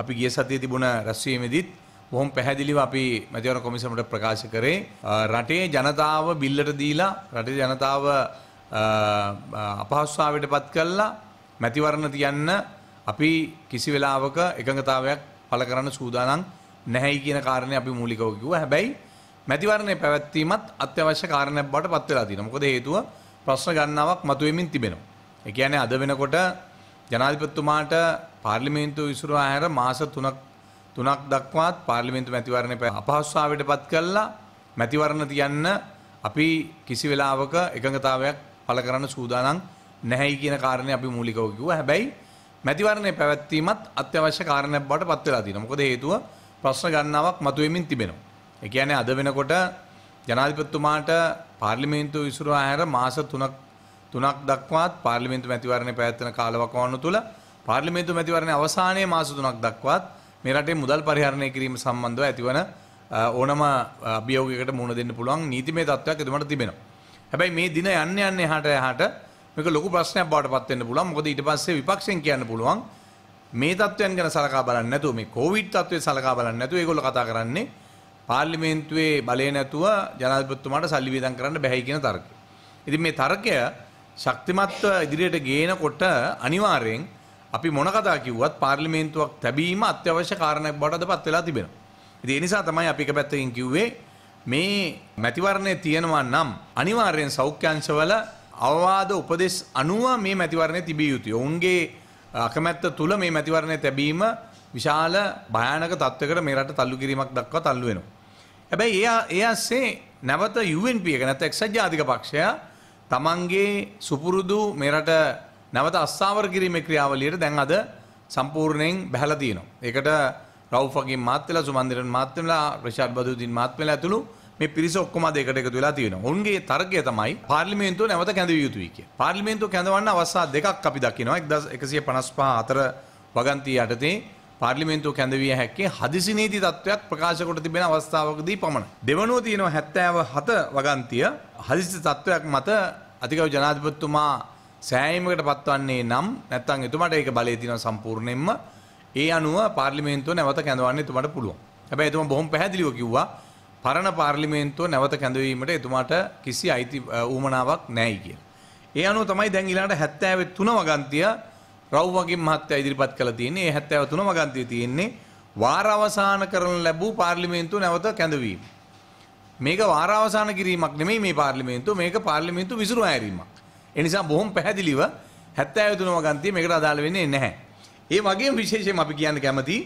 අපි ගිය සතියේ තිබුණ රැස්වීමේදීත් බොහොම පැහැදිලිව අපි මැතිවරණ කොමිසමට ප්‍රකාශ කරේ රටේ ජනතාව බිල්ලට දීලා රටේ ජනතාව අපහසුතාවයට පත් කළා මැතිවරණ තියන්න අපි කිසි වෙලාවක එකඟතාවයක් පළ කරන්න සූදානම් නැහැයි කියන කාරණේ අපි මූලිකව කිව්වා. හැබැයි මැතිවරණේ පැවැත්වීමත් අත්‍යවශ්‍ය කාරණයක් බවට පත් වෙලා තියෙනවා. මොකද හේතුව ප්‍රශ්න ගණනාවක් මතුවෙමින් තිබෙනවා. ඒ කියන්නේ අද වෙනකොට ජනාධිපතිතුමාට පාර්ලිමේන්තුව විසුරුවා හැර මාස 3ක් 3ක් දක්වාත් පාර්ලිමේන්තු මැතිවරණය අපහසුතාවයට පත් කළා මැතිවරණ තියන්න අපි කිසි වෙලාවක එකඟතාවයක් පළ කරන්න සූදානම් නැහැයි කියන කාරණේ අපි මූලිකව කිව්වා. හැබැයි මැතිවරණය පැවැත්වීමත් අත්‍යවශ්‍ය කාරණයක් බවට පත් වෙලා තියෙනවා. මොකද හේතුව ප්‍රශ්න ගණනාවක් මතුවෙමින් තිබෙනවා. ඒ කියන්නේ අද වෙනකොට ජනාධිපතිතුමාට පාර්ලිමේන්තුව විසුරුවා හැර මාස 3ක් තුනක් දක්වාත් පාර්ලිමේන්තු මැතිවරණය පැවැත්වෙන කාලවකවානුව තුළ පාර්ලිමේන්තු මැතිවරණය අවසානයේ මාස තුනක් දක්වාත් මේ රටේ මුදල් පරිහරණය කිරීම සම්බන්ධව ඇතිවන ඕනම අභියෝගයකට මුහුණ දෙන්න පුළුවන් නීතිමය තත්ත්වයක් එතුමට තිබෙනවා. හැබැයි මේ දින යන්න යන්න එහාට එහාට මේක ලොකු ප්‍රශ්නයක් බවට පත් වෙන්න පුළුවන්. මොකද ඊට පස්සේ විපක්ෂයෙන් කියන්න පුළුවන් මේ තත්ත්වයන් ගැන සලකා බලන්නේ නැතුව මේ කොවිඩ් තත්ත්වය සලකා බලන්නේ නැතුව ඒගොල්ලෝ කතා කරන්නේ පාර්ලිමේන්තුවේ බලය නැතුව ජනාධිපතිතුමාට සල්ලි වියදම් කරන්න බැහැයි කියන තර්කය. ඉතින් මේ තර්කය ශක්තිමත්ව ඉදිරියට ගේනකොට අනිවාර්යෙන් අපි මොන කතා කිව්වත් පාර්ලිමේන්තුවක් තැබීම අත්‍යවශ්‍ය කාරණයක් බවට අදපත් වෙලා තිබෙනවා. ඉතින් ඒ නිසා තමයි අපි එක පැත්තකින් කිව්වේ මේ මැතිවරණය තියෙනවා නම් අනිවාර්යෙන් සෞඛ්‍යංශවල අවවාද උපදෙස් අනුව මේ මැතිවරණය තිබිය යුතුය. ඔවුන්ගේ අකමැත්ත තුල මේ මැතිවරණය තැබීම විශාල භයානක තත්වයකට මේ රට තල්ලු කිරීමක් දක්වා තල්ලු වෙනවා. හැබැයි ඒ ඒ ඇස්සේ නැවත UNP එක නැත්නම් එක්සත් ජාතික පක්ෂය තමන්ගේ සුපුරුදු මෙරට නැවත අස්සාවර කිරීමේ ක්‍රියාවලියට දැන් අද සම්පූර්ණයෙන් බැහැලා තියෙනවා. ඒකට රවුෆගේ මාත් වෙලා සුමන්දිරන් මාත් වෙලා රිෂාඩ් බදුදීන් මාත් වෙලා ඇතුළු මේ පිරිස ඔක්කොම අද එකට එකතු වෙලා තියෙනවා. ඔවුන්ගේ තර්කය තමයි පාර්ලිමේන්තුව නැවත කැඳවිය යුතුයි කිය. පාර්ලිමේන්තුව කැඳවන්න අවස්ථා දෙකක් අපි දකිනවා. 1155 අතර වගන්තිය යටතේ පාර්ලිමේන්තුව කැඳවිය හැක්කේ හදිසි නීති තත්ත්වයක් ප්‍රකාශ කොට තිබෙන අවස්ථාවකදී පමණ. දෙවනුව තියෙනවා 77 වගන්තිය හදිසි තත්ත්වයක් මත අධිකව ජනාධිපතිතුමා සෑයීමකට පත්වන්නේ නම් නැත්නම් එතුමාට ඒක බලය තියෙනවා සම්පූර්ණයෙන්ම. ඒ අනුව පාර්ලිමේන්තුව නැවත කැඳවන්න එතුමාට පුළුවන්. හැබැයි එතුමා බොහොම පැහැදිලිව කිව්වා පරණ පාර්ලිමේන්තුව නැවත කැඳවීමට එතුමාට කිසි අයිති ඌමනාවක් නැහැ කියලා. ඒ අනුව තමයි දැන් ඊළඟට 73 වගන්තිය රව්වගේ මහත්තයා ඉදිරිපත් කළ තියෙන්නේ ඒ 73 වගන්තිය තියෙන්නේ වාර අවසන් කරන ලැබූ පාර්ලිමේන්තුව නැවත කැඳවීම. මේක වාර අවසන් කිරීමක් නෙමෙයි මේ පාර්ලිමේන්තුව මේක පාර්ලිමේන්තුව විසිරුවා හැරීමක්. ඒ නිසා බොහොම පැහැදිලිව 73 වගන්තිය මේකට අදාළ වෙන්නේ නැහැ. ඒ වගේම විශේෂයෙන් අපි කියන්න කැමති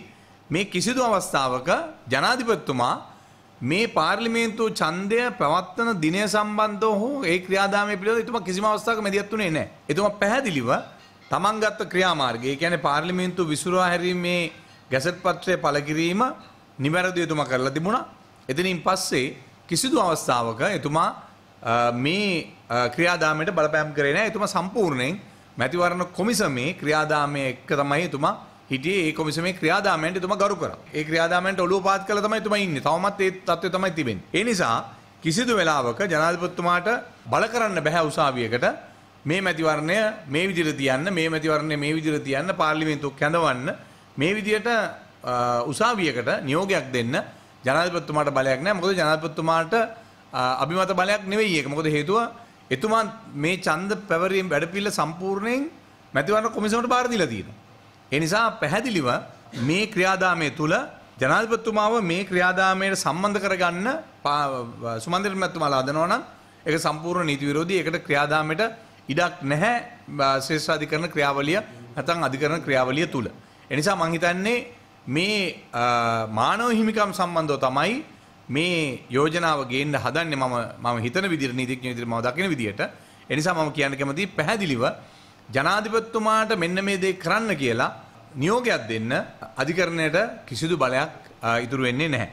මේ කිසිදු අවස්ථාවක ජනාධිපතිතුමා මේ පාර්ලිමේන්තු ඡන්දය ප්‍රවත්තන දිනය සම්බන්ධව හෝ ඒ ක්‍රියාදාමය පිළිබඳව එතුමා කිසිම අවස්ථාවක මැදිහත් වුණේ නැහැ. එතුමා පැහැදිලිව තමන්ගත්ත ක්‍රියාමාර්ගය කියන්නේ පාර්ලිමේන්තු විසුරා හැරීමේ ගැසට් පත්‍රය පළ කිරීම නිවැරදි එතුමා කරලා තිබුණා. එතනින් පස්සේ කිසිදු අවස්ථාවක එතුමා මේ ක්‍රියාදාමයට බලපෑම් කරේ නැහැ. එතුමා සම්පූර්ණයෙන් මැතිවරණ කොමිසමේ ක්‍රියාදාමයේ එක්ක තමයි එතුමා හිටියේ ඒ කොමිසමේ ක්‍රියාදාමයන්ට එතුමා ගරු කරා. ඒ ක්‍රියාදාමයන්ට ඔළුව පාත් කරලා තමයි එතුමා ඉන්නේ. තවමත් ඒ තත්ත්වය තමයි තිබෙන්නේ. ඒ නිසා කිසිදු වෙලාවක ජනාධිපතිතුමාට බල කරන්න බැහැ උසාවියකට මේ මැතිවරණය මේ විදිහට තියන්න මේ මැතිවරණය මේ විදිහට තියන්න පාර්ලිමේන්තුව කැඳවන්න මේ විදිහට උසාවියකට නියෝගයක් දෙන්න ජනාධිපතිතුමාට බලයක් නැහැ මොකද ජනාධිපතිතුමාට අභිමත බලයක් නෙවෙයි ඒක මොකද හේතුව එතුමා මේ ඡන්ද පැවරීම වැඩපිළිවෙල සම්පූර්ණයෙන් මැතිවරණ කොමිසමට බාර දීලා තියෙනවා ඒ නිසා පැහැදිලිව මේ ක්‍රියාදාමය තුළ ජනාධිපතිතුමාව මේ ක්‍රියාදාමයට සම්බන්ධ කරගන්න සුමන්දිර මැතිතුමාලා හදනවා නම් ඒක සම්පූර්ණ නීති විරෝධී ඒකට ක්‍රියාදාමයට ඉඩක් නැහැ ශේෂාධිකරණ ක්‍රියාවලිය නැත්නම් අධිකරණ ක්‍රියාවලිය තුල. එනිසා මම හිතන්නේ මේ මානව හිමිකම් සම්බන්ධව තමයි මේ යෝජනාව ගේන්න හදන්නේ මම මම හිතන විදිහට නීතිඥ විදිහට මම දකින විදිහට. එනිසා මම කියන්න කැමතියි පැහැදිලිව ජනාධිපතිතුමාට මෙන්න මේ දේ කරන්න කියලා නියෝගයක් දෙන්න අධිකරණයට කිසිදු බලයක් ඉතුරු වෙන්නේ නැහැ.